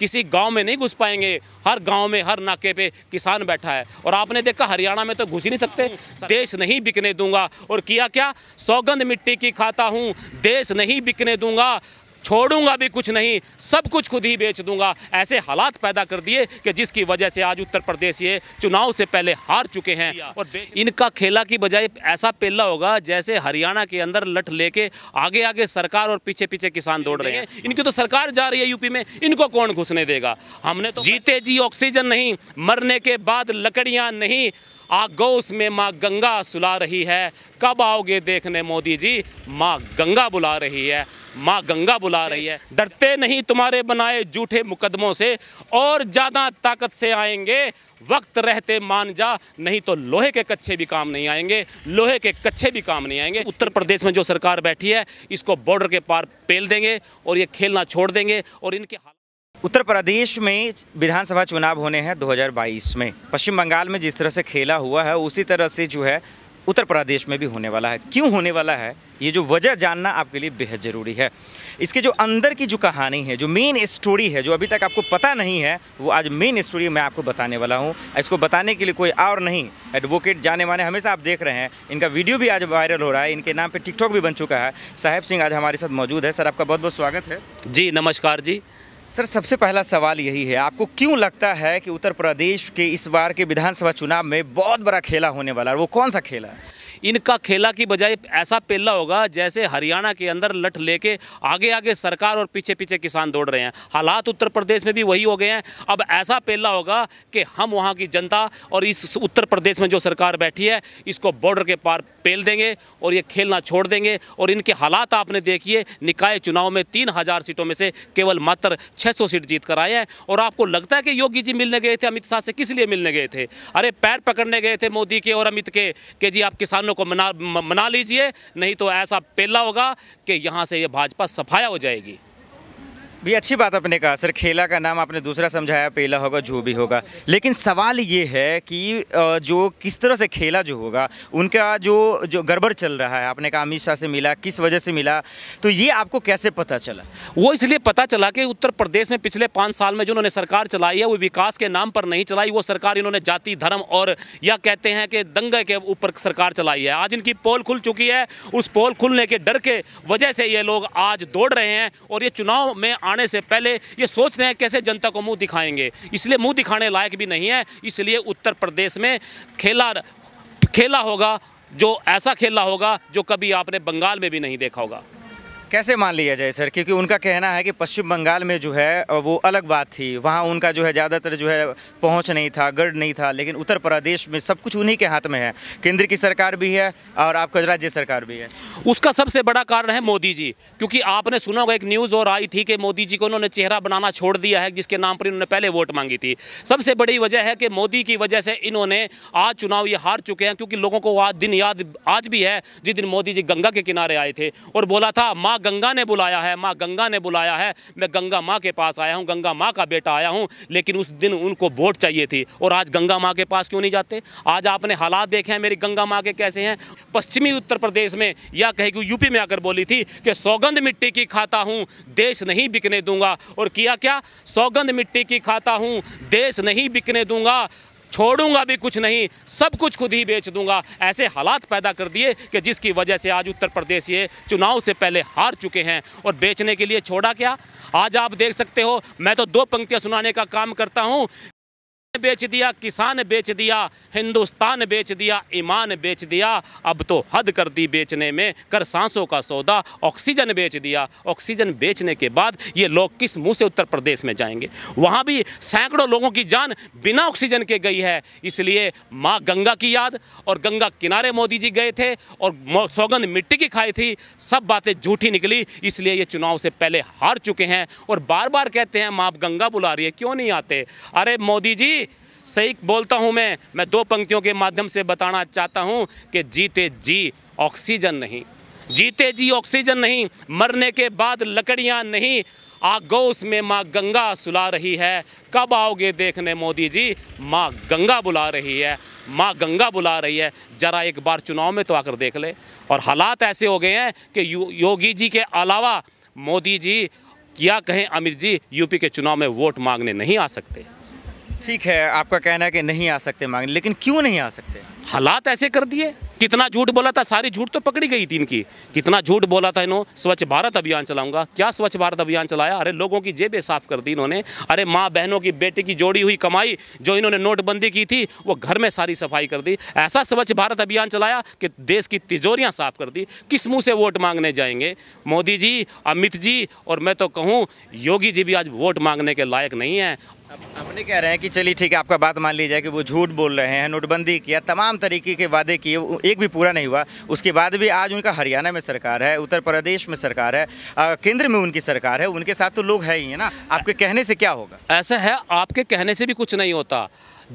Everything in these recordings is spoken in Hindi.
किसी गांव में नहीं घुस पाएंगे हर गांव में हर नाके पे किसान बैठा है और आपने देखा हरियाणा में तो घुस ही नहीं सकते देश नहीं बिकने दूंगा और किया क्या सौगंध मिट्टी की खाता हूँ देश नहीं बिकने दूंगा छोड़ूंगा भी कुछ नहीं सब कुछ खुद ही बेच दूंगा ऐसे हालात पैदा कर दिए कि जिसकी वजह से आज उत्तर प्रदेश ये चुनाव से पहले हार चुके हैं और इनका खेला की बजाय ऐसा पेला होगा जैसे हरियाणा के अंदर लठ लेके आगे आगे सरकार और पीछे पीछे किसान दौड़ रहे हैं इनकी तो सरकार जा रही है यूपी में इनको कौन घुसने देगा हमने तो जीते जी ऑक्सीजन नहीं मरने के बाद लकड़ियाँ नहीं आगोश में माँ गंगा सुला रही है कब आओगे देखने मोदी जी माँ गंगा बुला रही है माँ गंगा बुला रही है डरते नहीं तुम्हारे बनाए झूठे मुकदमों से और ज़्यादा ताकत से आएंगे वक्त रहते मान जा नहीं तो लोहे के कच्चे भी काम नहीं आएंगे लोहे के कच्चे भी काम नहीं आएंगे उत्तर प्रदेश में जो सरकार बैठी है इसको बॉर्डर के पार पेल देंगे और ये खेलना छोड़ देंगे और इनके उत्तर प्रदेश में विधानसभा चुनाव होने हैं 2022 में पश्चिम बंगाल में जिस तरह से खेला हुआ है उसी तरह से जो है उत्तर प्रदेश में भी होने वाला है क्यों होने वाला है ये जो वजह जानना आपके लिए बेहद ज़रूरी है इसके जो अंदर की जो कहानी है जो मेन स्टोरी है जो अभी तक आपको पता नहीं है वो आज मेन स्टोरी मैं आपको बताने वाला हूँ इसको बताने के लिए कोई और नहीं एडवोकेट जाने माने हमेशा आप देख रहे हैं इनका वीडियो भी आज वायरल हो रहा है इनके नाम पर टिकटॉक भी बन चुका है साहेब सिंह आज हमारे साथ मौजूद है सर आपका बहुत बहुत स्वागत है जी नमस्कार जी सर सबसे पहला सवाल यही है आपको क्यों लगता है कि उत्तर प्रदेश के इस बार के विधानसभा चुनाव में बहुत बड़ा खेला होने वाला है वो कौन सा खेला है इनका खेला की बजाय ऐसा पेला होगा जैसे हरियाणा के अंदर लट लेके आगे आगे सरकार और पीछे पीछे किसान दौड़ रहे हैं हालात उत्तर प्रदेश में भी वही हो गए हैं अब ऐसा पेला होगा कि हम वहाँ की जनता और इस उत्तर प्रदेश में जो सरकार बैठी है इसको बॉर्डर के पार पेल देंगे और ये खेलना छोड़ देंगे और इनके हालात आपने देखिए निकाय चुनाव में तीन हज़ार सीटों में से केवल मात्र 600 सीट जीत कर आए हैं और आपको लगता है कि योगी जी मिलने गए थे अमित शाह से किस लिए मिलने गए थे अरे पैर पकड़ने गए थे मोदी के और अमित के कि जी आप किसानों को मना मना लीजिए नहीं तो ऐसा पेला होगा कि यहाँ से ये भाजपा सफाया हो जाएगी भी अच्छी बात आपने कहा सर खेला का नाम आपने दूसरा समझाया पेला होगा जो भी होगा लेकिन सवाल ये है कि जो किस तरह से खेला जो होगा उनका जो जो गड़बड़ चल रहा है आपने कहा अमित शाह से मिला किस वजह से मिला तो ये आपको कैसे पता चला वो इसलिए पता चला कि उत्तर प्रदेश में पिछले पाँच साल में जो उन्होंने सरकार चलाई है वो विकास के नाम पर नहीं चलाई वो सरकार इन्होंने जाति धर्म और या कहते हैं कि दंगे के ऊपर सरकार चलाई है आज इनकी पोल खुल चुकी है उस पोल खुलने के डर के वजह से ये लोग आज दौड़ रहे हैं और ये चुनाव में आने से पहले ये सोच रहे हैं कैसे जनता को मुंह दिखाएंगे इसलिए मुंह दिखाने लायक भी नहीं है इसलिए उत्तर प्रदेश में खेला खेला होगा जो ऐसा खेला होगा जो कभी आपने बंगाल में भी नहीं देखा होगा कैसे मान लिया जाए सर क्योंकि उनका कहना है कि पश्चिम बंगाल में जो है वो अलग बात थी वहाँ उनका जो है ज़्यादातर जो है पहुँच नहीं था गढ़ नहीं था लेकिन उत्तर प्रदेश में सब कुछ उन्हीं के हाथ में है केंद्र की सरकार भी है और आपका राज्य सरकार भी है उसका सबसे बड़ा कारण है मोदी जी क्योंकि आपने सुना होगा एक न्यूज़ और आई थी कि मोदी जी को उन्होंने चेहरा बनाना छोड़ दिया है जिसके नाम पर इन्होंने पहले वोट मांगी थी सबसे बड़ी वजह है कि मोदी की वजह से इन्होंने आज चुनाव ये हार चुके हैं क्योंकि लोगों को आज दिन याद आज भी है जिस दिन मोदी जी गंगा के किनारे आए थे और बोला था माँ माँ गंगा ने बुलाया है माँ गंगा ने बुलाया है मैं गंगा माँ के पास आया हूँ गंगा माँ का बेटा आया हूँ लेकिन उस दिन उनको वोट चाहिए थी और आज गंगा माँ के पास क्यों नहीं जाते आज आपने हालात देखे हैं मेरी गंगा माँ के कैसे हैं पश्चिमी उत्तर प्रदेश में या कहेगी यूपी में आकर बोली थी कि सौगंध मिट्टी की खाता हूँ देश नहीं बिकने दूंगा और किया क्या सौगंध मिट्टी की खाता हूँ देश नहीं बिकने दूंगा छोड़ूंगा भी कुछ नहीं सब कुछ खुद ही बेच दूंगा ऐसे हालात पैदा कर दिए कि जिसकी वजह से आज उत्तर प्रदेश ये चुनाव से पहले हार चुके हैं और बेचने के लिए छोड़ा क्या आज आप देख सकते हो मैं तो दो पंक्तियाँ सुनाने का काम करता हूँ बेच दिया किसान बेच दिया हिंदुस्तान बेच दिया ईमान बेच दिया अब तो हद कर दी बेचने में कर सांसों का सौदा ऑक्सीजन बेच दिया ऑक्सीजन बेचने के बाद ये लोग किस मुंह से उत्तर प्रदेश में जाएंगे वहाँ भी सैकड़ों लोगों की जान बिना ऑक्सीजन के गई है इसलिए माँ गंगा की याद और गंगा किनारे मोदी जी गए थे और सौगंध मिट्टी की खाई थी सब बातें झूठी निकली इसलिए ये चुनाव से पहले हार चुके हैं और बार बार कहते हैं माँ गंगा बुला रही है क्यों नहीं आते अरे मोदी जी सही बोलता हूँ मैं मैं दो पंक्तियों के माध्यम से बताना चाहता हूँ कि जीते जी ऑक्सीजन नहीं जीते जी ऑक्सीजन नहीं मरने के बाद लकड़ियाँ नहीं आगो उसमें माँ गंगा सुला रही है कब आओगे देखने मोदी जी माँ गंगा बुला रही है माँ गंगा बुला रही है ज़रा एक बार चुनाव में तो आकर देख ले और हालात ऐसे हो गए हैं कि यो, योगी जी के अलावा मोदी जी क्या कहें अमित जी यूपी के चुनाव में वोट मांगने नहीं आ सकते ठीक है आपका कहना है कि नहीं आ सकते मांगने लेकिन क्यों नहीं आ सकते हालात ऐसे कर दिए कितना झूठ बोला था सारी झूठ तो पकड़ी गई थी इनकी कितना झूठ बोला था इन्होंने स्वच्छ भारत अभियान चलाऊंगा क्या स्वच्छ भारत अभियान चलाया अरे लोगों की जेबें साफ कर दी इन्होंने अरे माँ बहनों की बेटे की जोड़ी हुई कमाई जो इन्होंने नोटबंदी की थी वो घर में सारी सफाई कर दी ऐसा स्वच्छ भारत अभियान चलाया कि देश की तिजोरियाँ साफ कर दी किस मुँह से वोट मांगने जाएंगे मोदी जी अमित जी और मैं तो कहूँ योगी जी भी आज वोट मांगने के लायक नहीं है अपने कह रहे हैं कि चलिए ठीक है आपका बात मान ली जाए कि वो झूठ बोल रहे हैं नोटबंदी किया तमाम तरीके के वादे किए एक भी पूरा नहीं हुआ उसके बाद भी आज उनका हरियाणा में सरकार है उत्तर प्रदेश में सरकार है केंद्र में उनकी सरकार है उनके साथ तो लोग है ही है ना आपके कहने से क्या होगा ऐसा है आपके कहने से भी कुछ नहीं होता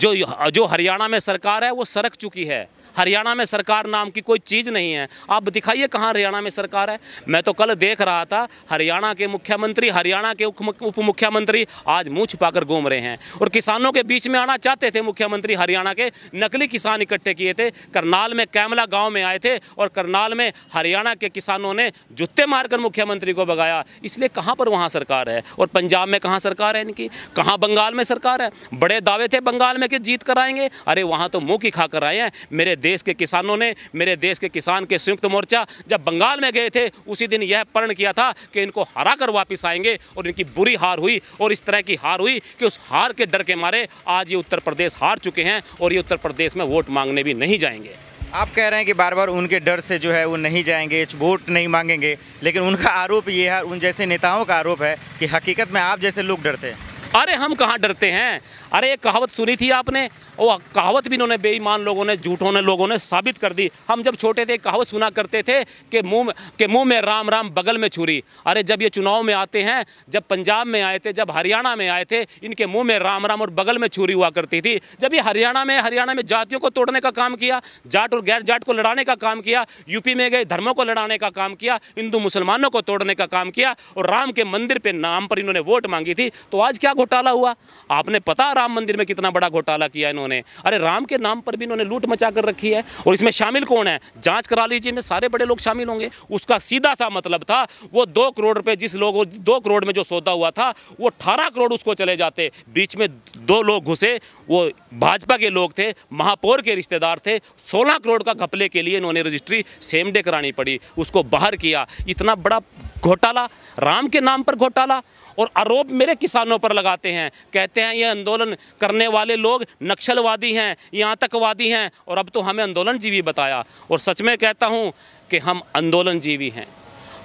जो जो हरियाणा में सरकार है वो सरक चुकी है हरियाणा में सरकार नाम की कोई चीज़ नहीं है आप दिखाइए कहाँ हरियाणा में सरकार है मैं तो कल देख रहा था हरियाणा के मुख्यमंत्री हरियाणा के उप मुख्यमंत्री आज मुँह छुपाकर घूम रहे हैं और किसानों के बीच में आना चाहते थे मुख्यमंत्री हरियाणा के नकली किसान इकट्ठे किए थे करनाल में कैमला गाँव में आए थे और करनाल में हरियाणा के किसानों ने जुत्ते मारकर मुख्यमंत्री को भगाया इसलिए कहाँ पर वहाँ सरकार है और पंजाब में कहाँ सरकार है इनकी कहाँ बंगाल में सरकार है बड़े दावे थे बंगाल में कि जीत कर आएंगे अरे वहाँ तो मुँह की खा कर आए हैं मेरे देश के किसानों ने मेरे देश के किसान के संयुक्त मोर्चा जब बंगाल में गए थे उसी दिन यह प्रण किया था कि इनको हरा कर वापिस आएंगे और इनकी बुरी हार हुई और इस तरह की हार हुई कि उस हार के डर के मारे आज ये उत्तर प्रदेश हार चुके हैं और ये उत्तर प्रदेश में वोट मांगने भी नहीं जाएंगे आप कह रहे हैं कि बार बार उनके डर से जो है वो नहीं जाएंगे वोट नहीं मांगेंगे लेकिन उनका आरोप ये है उन जैसे नेताओं का आरोप है कि हकीकत में आप जैसे लोग डरते हैं अरे हम कहाँ डरते हैं अरे ये कहावत सुनी थी आपने वो कहावत भी इन्होंने बेईमान लोगों ने झूठों ने लोगों ने साबित कर दी हम जब छोटे थे कहावत सुना करते थे कि मुंह के मुंह में राम राम बगल में छुरी अरे जब ये चुनाव में आते हैं जब पंजाब में आए थे जब हरियाणा में आए थे इनके मुँह में राम राम और बगल में छुरी हुआ करती थी जब ये हरियाणा में हरियाणा में जातियों को तोड़ने का काम किया जाट और गैर जाट को लड़ाने का काम किया यूपी में गए धर्मों को लड़ाने का काम किया हिंदू मुसलमानों को तोड़ने का काम किया और राम के मंदिर पर नाम पर इन्होंने वोट मांगी थी तो आज क्या घोटाला हुआ आपने पता राम मंदिर में कितना बड़ा घोटाला किया इन्होंने अरे राम के नाम पर भी इन्होंने लूट मचा कर रखी है और इसमें शामिल कौन है जांच करा लीजिए में सारे बड़े लोग शामिल होंगे उसका सीधा सा मतलब था वो दो करोड़ रुपये जिस लोग दो करोड़ में जो सौदा हुआ था वो अठारह करोड़ उसको चले जाते बीच में दो लोग घुसे वो भाजपा के लोग थे महापौर के रिश्तेदार थे सोलह करोड़ का घपले के लिए इन्होंने रजिस्ट्री सेम डे करानी पड़ी उसको बाहर किया इतना बड़ा घोटाला राम के नाम पर घोटाला और आरोप मेरे किसानों पर लगाते हैं कहते हैं ये आंदोलन करने वाले लोग नक्सलवादी हैं ये आतंकवादी हैं और अब तो हमें आंदोलन जीवी बताया और सच में कहता हूँ कि हम आंदोलन जीवी हैं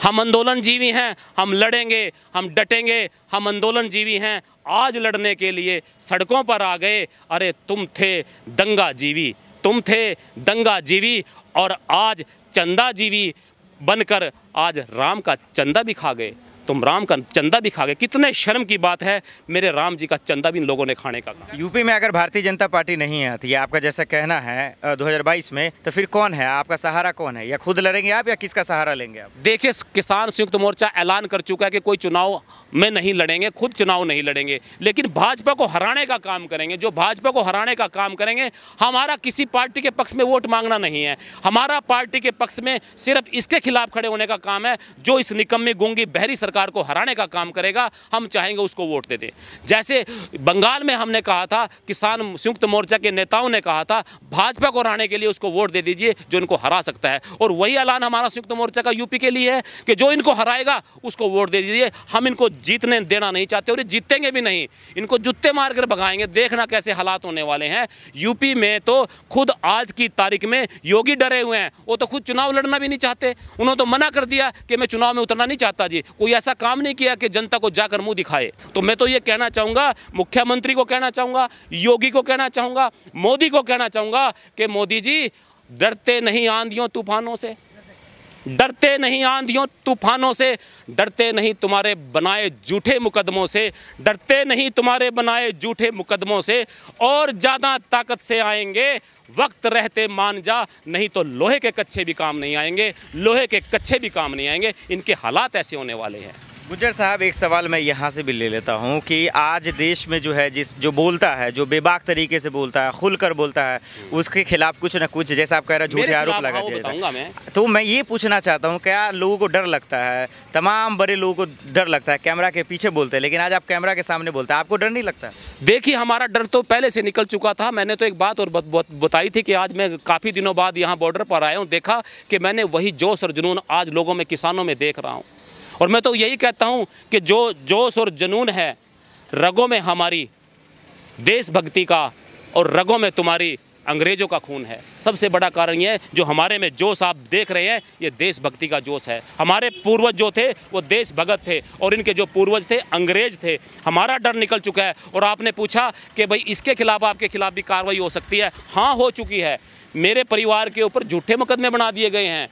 हम आंदोलन जीवी हैं हम लड़ेंगे हम डटेंगे हम आंदोलन जीवी हैं आज लड़ने के लिए सड़कों पर आ गए अरे तुम थे दंगा जीवी तुम थे दंगा जीवी और आज चंदा जीवी बनकर आज राम का चंदा भी खा गए तुम राम का चंदा भी खा गए कितने शर्म की बात है मेरे राम जी का चंदा भी इन लोगों ने खाने का यूपी में अगर भारतीय जनता पार्टी नहीं आती है तो आपका जैसा कहना है 2022 में तो फिर कौन है आपका सहारा कौन है या खुद लड़ेंगे आप या किसका सहारा लेंगे आप देखिए किसान संयुक्त मोर्चा ऐलान कर चुका है कि कोई चुनाव में नहीं लड़ेंगे खुद चुनाव नहीं लड़ेंगे लेकिन भाजपा को हराने का काम करेंगे जो भाजपा को हराने का काम करेंगे हमारा किसी पार्टी के पक्ष में वोट मांगना नहीं है हमारा पार्टी के पक्ष में सिर्फ इसके खिलाफ खड़े होने का काम है जो इस निकम्मी गूंगी बहरी सरकार सरकार को हराने का काम करेगा हम चाहेंगे उसको वोट दे दें जैसे बंगाल में हमने कहा था किसान संयुक्त मोर्चा के नेताओं ने कहा था भाजपा को हराने के लिए उसको वोट दे दीजिए जो इनको हरा सकता है और वही ऐलान हमारा संयुक्त मोर्चा का यूपी के लिए है कि जो इनको हराएगा उसको वोट दे दीजिए हम इनको जीतने देना नहीं चाहते और जीतेंगे भी नहीं इनको जूते मार कर भगाएंगे देखना कैसे हालात होने वाले हैं यूपी में तो खुद आज की तारीख में योगी डरे हुए हैं वो तो खुद चुनाव लड़ना भी नहीं चाहते उन्होंने तो मना कर दिया कि मैं चुनाव में उतरना नहीं चाहता जी कोई ऐसा काम नहीं किया कि जनता को जाकर मुंह दिखाए तो मैं तो ये कहना चाहूंगा मुख्यमंत्री को कहना चाहूंगा योगी को कहना चाहूंगा मोदी को कहना चाहूंगा कि मोदी जी डरते नहीं आंधियों तूफानों से डरते नहीं आंधियों तूफानों से डरते नहीं तुम्हारे बनाए झूठे मुकदमों से डरते नहीं तुम्हारे बनाए झूठे मुकदमों से और ज़्यादा ताकत से आएंगे वक्त रहते मान जा नहीं तो लोहे के कच्चे भी काम नहीं आएंगे लोहे के कच्चे भी काम नहीं आएंगे इनके हालात ऐसे होने वाले हैं गुजर साहब एक सवाल मैं यहाँ से भी ले लेता हूँ कि आज देश में जो है जिस जो बोलता है जो बेबाक तरीके से बोलता है खुल कर बोलता है हम्म। उसके खिलाफ कुछ ना कुछ जैसा आप कह रहे झूठे आरोप लगा दिया मैं। तो मैं ये पूछना चाहता हूँ क्या लोगों को डर लगता है तमाम बड़े लोगों को डर लगता है कैमरा के पीछे बोलते हैं लेकिन आज आप कैमरा के सामने बोलते हैं आपको डर नहीं लगता देखिए हमारा डर तो पहले से निकल चुका था मैंने तो एक बात और बताई थी कि आज मैं काफ़ी दिनों बाद यहाँ बॉर्डर पर आया हूँ देखा कि मैंने वही जोश और जुनून आज लोगों में किसानों में देख रहा हूँ और मैं तो यही कहता हूँ कि जो जोश और जुनून है रगों में हमारी देशभक्ति का और रगों में तुम्हारी अंग्रेज़ों का खून है सबसे बड़ा कारण ये जो हमारे में जोश आप देख रहे हैं ये देशभक्ति का जोश है हमारे पूर्वज जो थे वो देशभगत थे और इनके जो पूर्वज थे अंग्रेज थे हमारा डर निकल चुका है और आपने पूछा कि भाई इसके खिलाफ आपके खिलाफ भी कार्रवाई हो सकती है हाँ हो चुकी है मेरे परिवार के ऊपर झूठे मुकदमे बना दिए गए हैं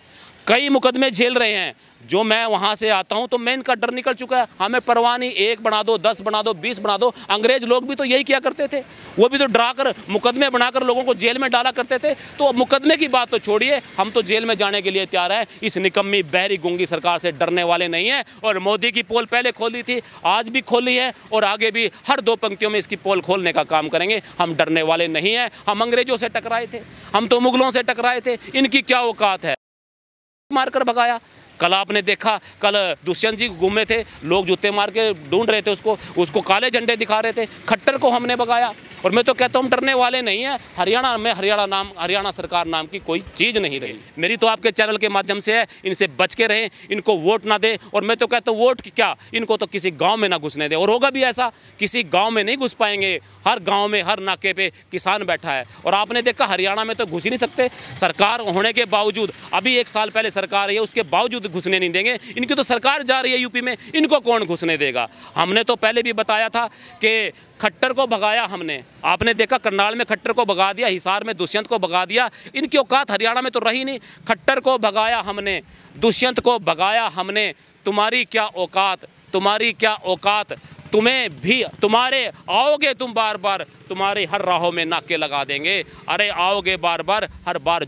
कई मुकदमे झेल रहे हैं जो मैं वहाँ से आता हूँ तो मैं इनका डर निकल चुका है हमें हाँ, परवाह नहीं एक बना दो दस बना दो बीस बना दो अंग्रेज लोग भी तो यही किया करते थे वो भी तो डरा कर मुकदमे बनाकर लोगों को जेल में डाला करते थे तो मुकदमे की बात तो छोड़िए हम तो जेल में जाने के लिए तैयार हैं इस निकम्मी बहरी गुंगी सरकार से डरने वाले नहीं हैं और मोदी की पोल पहले खोली थी आज भी खोली है और आगे भी हर दो पंक्तियों में इसकी पोल खोलने का काम करेंगे हम डरने वाले नहीं हैं हम अंग्रेजों से टकराए थे हम तो मुगलों से टकराए थे इनकी क्या औकात है मारकर भगाया कल आपने देखा कल दुष्यंत जी घूमे थे लोग जूते मार के ढूंढ रहे थे उसको उसको काले झंडे दिखा रहे थे खट्टर को हमने भगाया और मैं तो कहता हूँ हम डरने वाले नहीं हैं हरियाणा में हरियाणा नाम हरियाणा सरकार नाम की कोई चीज़ नहीं रही मेरी तो आपके चैनल के माध्यम से है इनसे बच के रहें इनको वोट ना दे और मैं तो कहता हूँ वोट क्या इनको तो किसी गाँव में ना घुसने दे और होगा भी ऐसा किसी गाँव में नहीं घुस पाएंगे हर गाँव में हर नाके पर किसान बैठा है और आपने देखा हरियाणा में तो घुस ही नहीं सकते सरकार होने के बावजूद अभी एक साल पहले सरकार है उसके बावजूद घुसने नहीं देंगे इनकी तो सरकार जा रही है यूपी में इनको कौन घुसने देगा हमने तो पहले भी बताया था कि खट्टर को भगाया हमने आपने देखा करनाल में खट्टर को भगा दिया हिसार में दुष्यंत को भगा दिया इनकी औकात हरियाणा में तो रही नहीं खट्टर को भगाया हमने दुष्यंत को भगाया हमने तुम्हारी क्या औकात तुम्हारी क्या औकात तुम्हें भी तुम्हारे आओगे तुम बार बार तुम्हारे हर राहों में नाके लगा देंगे अरे आओगे बार बार हर बार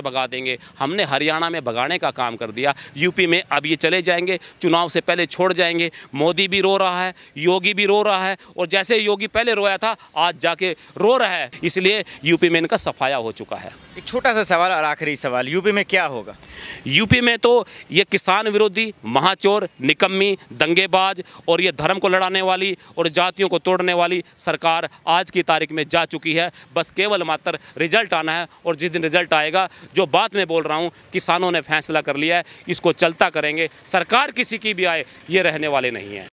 भगा देंगे हमने हरियाणा में भगाने का काम कर दिया यूपी में अब ये चले जाएंगे चुनाव से पहले छोड़ जाएंगे मोदी भी रो रहा है योगी भी रो रहा है और जैसे योगी पहले रोया था आज जाके रो रहा है इसलिए यूपी में इनका सफाया हो चुका है एक छोटा सा सवाल और आखिरी सवाल यूपी में क्या होगा यूपी में तो ये किसान विरोधी महाचोर निकम्मी दंगेबाज और ये धर्म को लड़ाने वाली और जातियों को तोड़ने वाली सरकार आज की तारीख में जा चुकी है बस केवल मात्र रिजल्ट आना है और जिस दिन रिजल्ट आएगा जो बात मैं बोल रहा हूँ किसानों ने फैसला कर लिया है इसको चलता करेंगे सरकार किसी की भी आए ये रहने वाले नहीं हैं